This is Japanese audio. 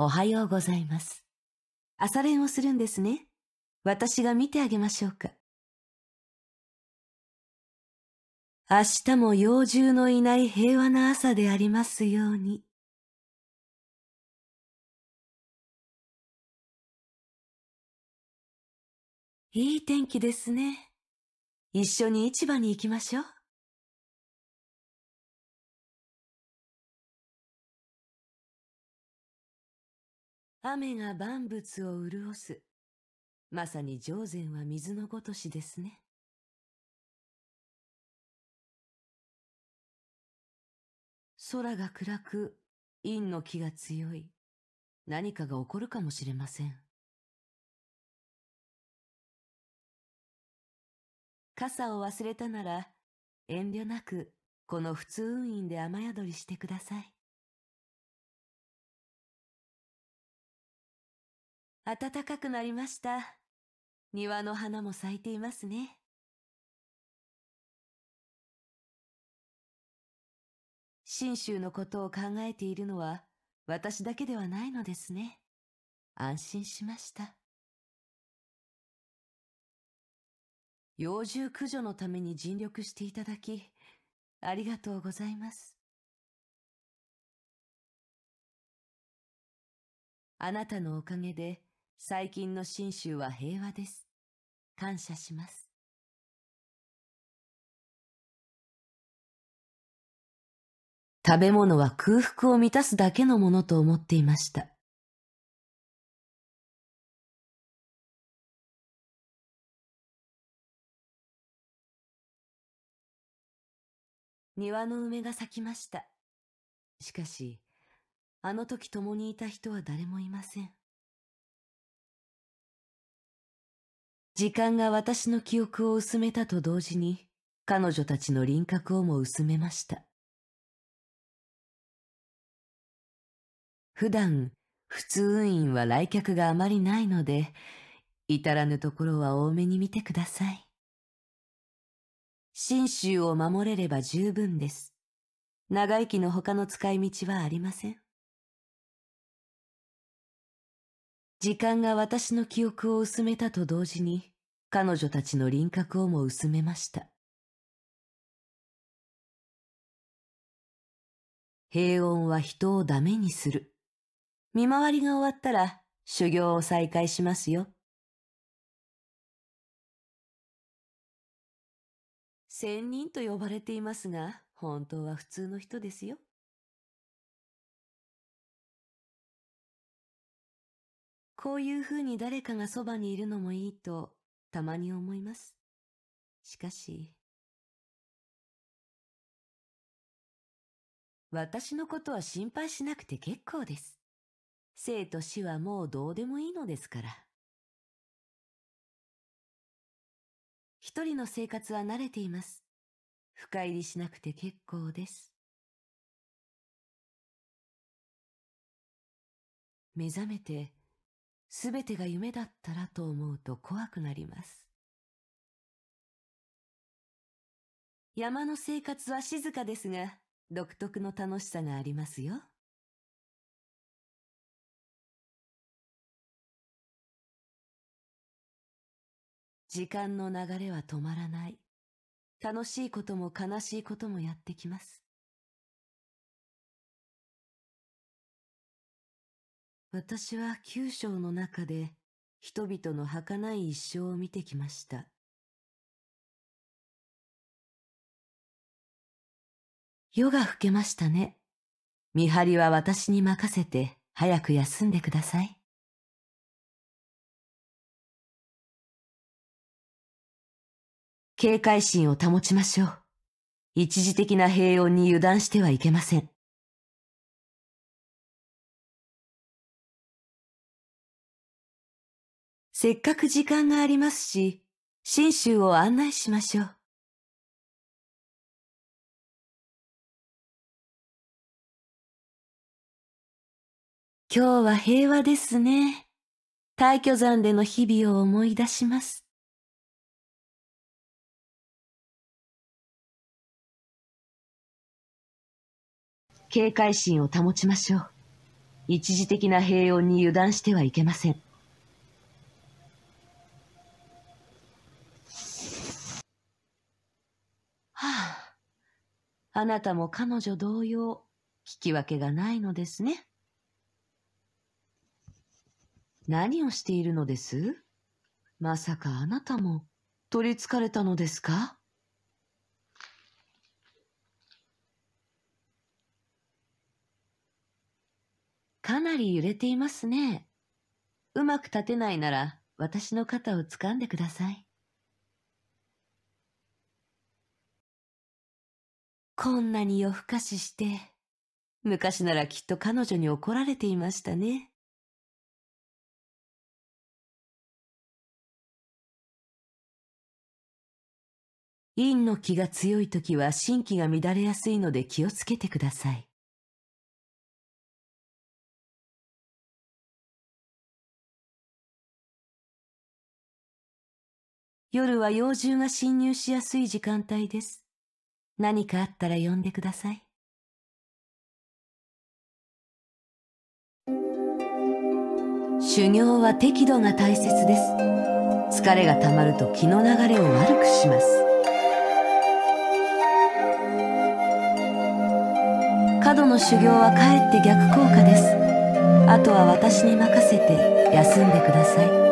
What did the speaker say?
おはようございます。朝練をするんですね。私が見てあげましょうか。明日も幼獣のいない平和な朝でありますように。いい天気ですね。一緒に市場に行きましょう。雨が万物を潤す。まさに上善は水のごとしですね。空が暗く、陰の気が強い。何かが起こるかもしれません。傘を忘れたなら、遠慮なく、この普通運院で雨宿りしてください。暖かくなりました。庭の花も咲いていますね。信州のことを考えているのは私だけではないのですね。安心しました。幼獣駆除のために尽力していただき、ありがとうございます。あなたのおかげで最近の信州は平和です。感謝します。食べ物は空腹を満たすだけのものと思っていました。庭の梅が咲きました。しかし、あの時共にいた人は誰もいません。時間が私の記憶を薄めたと同時に、彼女たちの輪郭をも薄めました。普段、普通運員は来客があまりないので、至らぬところは多めに見てください。信州を守れれば十分です。長生きの他の使い道はありません。時間が私の記憶を薄めたと同時に、彼女たちの輪郭をも薄めました。平穏は人をダメにする。見回りが終わったら修行を再開しますよ。仙人と呼ばれていますが、本当は普通の人ですよ。こういうふうに誰かがそばにいるのもいいと、たまに思います。しかし、私のことは心配しなくて結構です。生と死はもうどうでもいいのですから。一人の生活は慣れています。深入りしなくて結構です。目覚めてすべてが夢だったらと思うと怖くなります。山の生活は静かですが、独特の楽しさがありますよ。時間の流れは止まらない。楽しいことも悲しいこともやってきます。私は九章の中で人々の儚い一生を見てきました。夜が更けましたね。見張りは私に任せて早く休んでください。警戒心を保ちましょう。一時的な平穏に油断してはいけません。せっかく時間がありますし、信州を案内しましょう。今日は平和ですね。大巨山での日々を思い出します。警戒心を保ちましょう。一時的な平穏に油断してはいけません。あなたも彼女同様、聞き分けがないのですね。何をしているのですまさかあなたも取りつかれたのですかかなり揺れていますね。うまく立てないなら私の肩をつかんでください。こんなに夜更かしして、昔ならきっと彼女に怒られていましたね。陰の気が強い時は心気が乱れやすいので気をつけてください。夜は幼獣が侵入しやすい時間帯です。何かあったら呼んでください。修行は適度が大切です。疲れがたまると気の流れを悪くします。過度の修行はかえって逆効果です。あとは私に任せて休んでください。